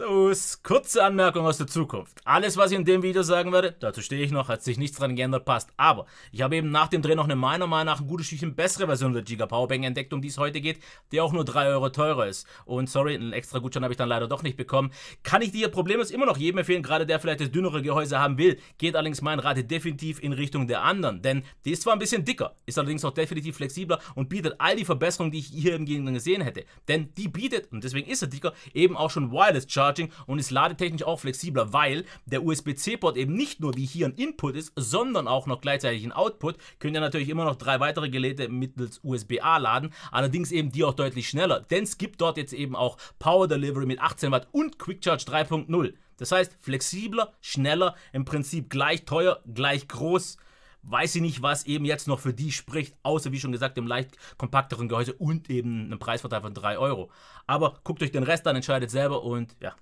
So, kurze Anmerkung aus der Zukunft. Alles, was ich in dem Video sagen werde, dazu stehe ich noch, hat sich nichts dran geändert, passt. Aber ich habe eben nach dem Dreh noch eine meiner Meinung nach ein gutes Stückchen bessere Version der Giga Powerbank entdeckt, um die es heute geht, die auch nur 3 Euro teurer ist. Und sorry, einen extra Gutschein habe ich dann leider doch nicht bekommen. Kann ich dir hier problemlos immer noch jedem empfehlen, gerade der vielleicht das dünnere Gehäuse haben will, geht allerdings mein Rate definitiv in Richtung der anderen. Denn die ist zwar ein bisschen dicker, ist allerdings auch definitiv flexibler und bietet all die Verbesserungen, die ich hier im Gegenteil gesehen hätte. Denn die bietet, und deswegen ist sie dicker, eben auch schon Wireless Charge Charging und ist ladetechnisch auch flexibler, weil der USB-C-Port eben nicht nur wie hier ein Input ist, sondern auch noch gleichzeitig ein Output. Könnt ihr natürlich immer noch drei weitere Geräte mittels USB-A laden, allerdings eben die auch deutlich schneller, denn es gibt dort jetzt eben auch Power Delivery mit 18 Watt und Quick Charge 3.0. Das heißt, flexibler, schneller, im Prinzip gleich teuer, gleich groß weiß ich nicht, was eben jetzt noch für die spricht, außer wie schon gesagt, dem leicht kompakteren Gehäuse und eben einem Preisvorteil von 3 Euro. Aber guckt euch den Rest an, entscheidet selber und ja,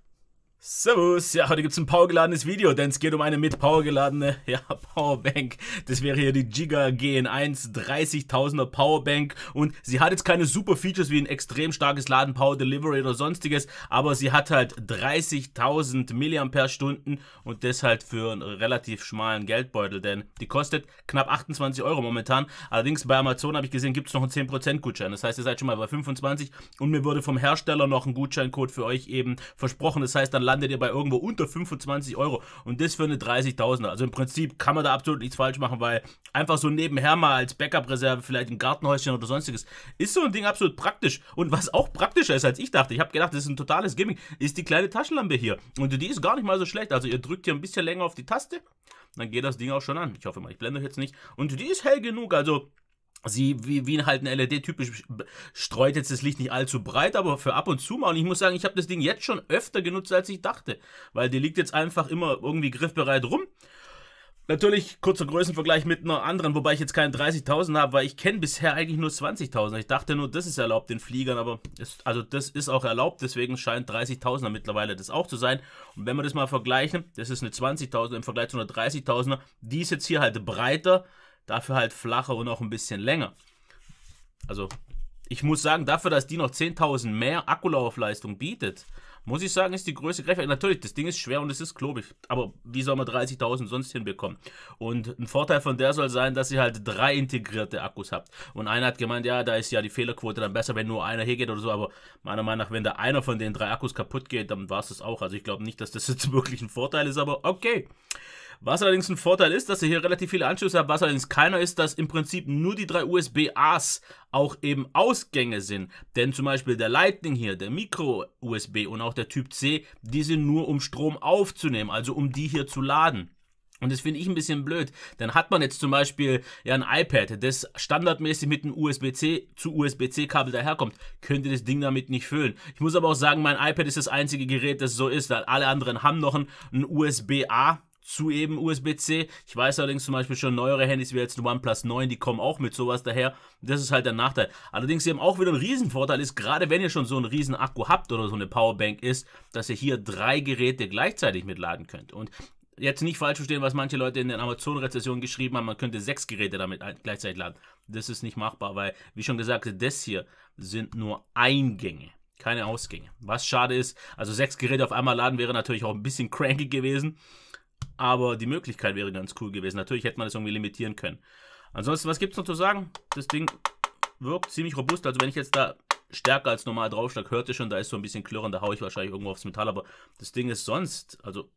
Servus, ja, heute gibt es ein powergeladenes Video, denn es geht um eine mit powergeladene ja, Powerbank. Das wäre hier die Giga GN1 30.000er Powerbank und sie hat jetzt keine super Features wie ein extrem starkes Laden, Power Delivery oder sonstiges, aber sie hat halt 30.000 mAh und das halt für einen relativ schmalen Geldbeutel, denn die kostet knapp 28 Euro momentan. Allerdings bei Amazon habe ich gesehen, gibt es noch einen 10% Gutschein, das heißt, ihr seid schon mal bei 25 und mir wurde vom Hersteller noch ein Gutscheincode für euch eben versprochen, das heißt, dann landet ihr bei irgendwo unter 25 Euro und das für eine 30.000er. Also im Prinzip kann man da absolut nichts falsch machen, weil einfach so nebenher mal als Backup-Reserve vielleicht ein Gartenhäuschen oder sonstiges ist so ein Ding absolut praktisch. Und was auch praktischer ist, als ich dachte, ich habe gedacht, das ist ein totales Gimmick, ist die kleine Taschenlampe hier. Und die ist gar nicht mal so schlecht. Also ihr drückt hier ein bisschen länger auf die Taste, dann geht das Ding auch schon an. Ich hoffe mal, ich blende euch jetzt nicht. Und die ist hell genug, also Sie, wie, wie halt ein LED-typisch, streut jetzt das Licht nicht allzu breit, aber für ab und zu mal. Und ich muss sagen, ich habe das Ding jetzt schon öfter genutzt, als ich dachte. Weil die liegt jetzt einfach immer irgendwie griffbereit rum. Natürlich kurzer Größenvergleich mit einer anderen, wobei ich jetzt keinen 30.000 habe, weil ich kenne bisher eigentlich nur 20.000. Ich dachte nur, das ist erlaubt den Fliegern, aber ist, also das ist auch erlaubt, deswegen scheint 30.000er mittlerweile das auch zu sein. Und wenn wir das mal vergleichen, das ist eine 20.000er im Vergleich zu einer 30.000er, die ist jetzt hier halt breiter, Dafür halt flacher und auch ein bisschen länger. Also, ich muss sagen, dafür, dass die noch 10.000 mehr Akkulaufleistung bietet, muss ich sagen, ist die Größe gerechtfertigt. Natürlich, das Ding ist schwer und es ist klobig, aber wie soll man 30.000 sonst hinbekommen? Und ein Vorteil von der soll sein, dass ihr halt drei integrierte Akkus habt. Und einer hat gemeint, ja, da ist ja die Fehlerquote dann besser, wenn nur einer hier geht oder so, aber meiner Meinung nach, wenn da einer von den drei Akkus kaputt geht, dann war es das auch. Also ich glaube nicht, dass das jetzt wirklich ein Vorteil ist, aber okay. Was allerdings ein Vorteil ist, dass ihr hier relativ viele Anschlüsse habt, was allerdings keiner ist, dass im Prinzip nur die drei USB-As auch eben Ausgänge sind. Denn zum Beispiel der Lightning hier, der Micro-USB und auch der Typ C, die sind nur um Strom aufzunehmen, also um die hier zu laden. Und das finde ich ein bisschen blöd. Dann hat man jetzt zum Beispiel ja ein iPad, das standardmäßig mit einem USB-C zu USB-C-Kabel daherkommt, könnte das Ding damit nicht füllen. Ich muss aber auch sagen, mein iPad ist das einzige Gerät, das so ist, weil alle anderen haben noch ein, ein USB-A zu eben USB-C. Ich weiß allerdings zum Beispiel schon neuere Handys wie jetzt ein OnePlus 9, die kommen auch mit sowas daher. Das ist halt der Nachteil. Allerdings eben auch wieder ein Riesenvorteil ist, gerade wenn ihr schon so einen riesen Akku habt oder so eine Powerbank ist, dass ihr hier drei Geräte gleichzeitig mitladen könnt. Und jetzt nicht falsch verstehen, was manche Leute in den Amazon-Rezessionen geschrieben haben, man könnte sechs Geräte damit gleichzeitig laden. Das ist nicht machbar, weil, wie schon gesagt, das hier sind nur Eingänge, keine Ausgänge. Was schade ist, also sechs Geräte auf einmal laden wäre natürlich auch ein bisschen cranky gewesen. Aber die Möglichkeit wäre ganz cool gewesen. Natürlich hätte man das irgendwie limitieren können. Ansonsten, was gibt es noch zu sagen? Das Ding wirkt ziemlich robust. Also wenn ich jetzt da stärker als normal draufschlag, hört ihr schon, da ist so ein bisschen Klirren, da haue ich wahrscheinlich irgendwo aufs Metall. Aber das Ding ist sonst, also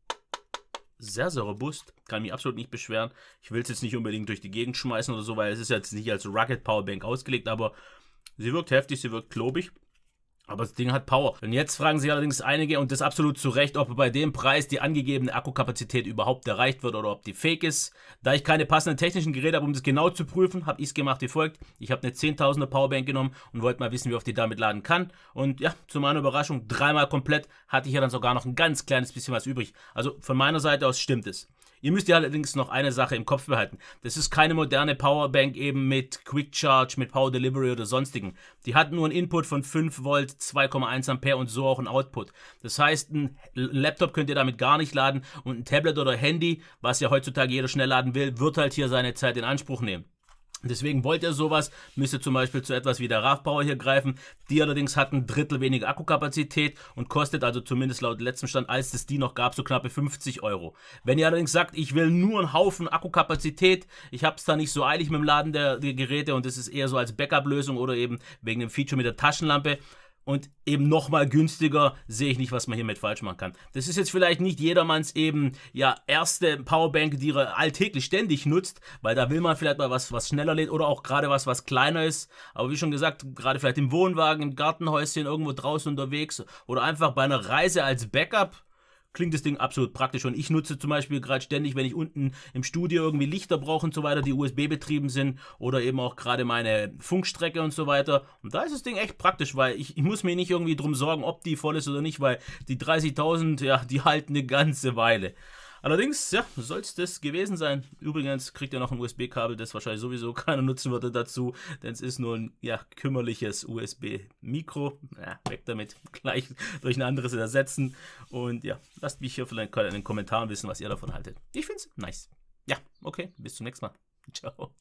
sehr, sehr robust. Kann mich absolut nicht beschweren. Ich will es jetzt nicht unbedingt durch die Gegend schmeißen oder so, weil es ist jetzt nicht als Rugged Powerbank ausgelegt, aber sie wirkt heftig, sie wirkt klobig. Aber das Ding hat Power. Und jetzt fragen sich allerdings einige, und das absolut zu Recht, ob bei dem Preis die angegebene Akkukapazität überhaupt erreicht wird oder ob die fake ist. Da ich keine passenden technischen Geräte habe, um das genau zu prüfen, habe ich es gemacht wie folgt. Ich habe eine 10.000er Powerbank genommen und wollte mal wissen, wie oft die damit laden kann. Und ja, zu meiner Überraschung, dreimal komplett hatte ich ja dann sogar noch ein ganz kleines bisschen was übrig. Also von meiner Seite aus stimmt es. Ihr müsst ja allerdings noch eine Sache im Kopf behalten. Das ist keine moderne Powerbank eben mit Quick Charge, mit Power Delivery oder sonstigen. Die hat nur einen Input von 5 Volt, 2,1 Ampere und so auch einen Output. Das heißt, ein Laptop könnt ihr damit gar nicht laden und ein Tablet oder Handy, was ja heutzutage jeder schnell laden will, wird halt hier seine Zeit in Anspruch nehmen. Deswegen wollt ihr sowas, müsst ihr zum Beispiel zu etwas wie der RAV Power hier greifen. Die allerdings hat ein Drittel weniger Akkukapazität und kostet also zumindest laut letztem Stand, als es die noch gab, so knappe 50 Euro. Wenn ihr allerdings sagt, ich will nur einen Haufen Akkukapazität, ich hab's da nicht so eilig mit dem Laden der, der Geräte und das ist eher so als Backup-Lösung oder eben wegen dem Feature mit der Taschenlampe, und eben nochmal günstiger, sehe ich nicht, was man hiermit falsch machen kann. Das ist jetzt vielleicht nicht jedermanns eben, ja, erste Powerbank, die ihr alltäglich ständig nutzt, weil da will man vielleicht mal was, was schneller lädt oder auch gerade was, was kleiner ist. Aber wie schon gesagt, gerade vielleicht im Wohnwagen, im Gartenhäuschen, irgendwo draußen unterwegs oder einfach bei einer Reise als Backup klingt das Ding absolut praktisch. Und ich nutze zum Beispiel gerade ständig, wenn ich unten im Studio irgendwie Lichter brauche und so weiter, die USB betrieben sind oder eben auch gerade meine Funkstrecke und so weiter. Und da ist das Ding echt praktisch, weil ich, ich muss mir nicht irgendwie drum sorgen, ob die voll ist oder nicht, weil die 30.000, ja, die halten eine ganze Weile. Allerdings, ja, soll es das gewesen sein. Übrigens kriegt ihr noch ein USB-Kabel, das wahrscheinlich sowieso keiner nutzen würde dazu, denn es ist nur ein ja, kümmerliches USB-Mikro. Ja, weg damit, gleich durch ein anderes ersetzen. Und ja, lasst mich hier vielleicht in den Kommentaren wissen, was ihr davon haltet. Ich finde es nice. Ja, okay, bis zum nächsten Mal. Ciao.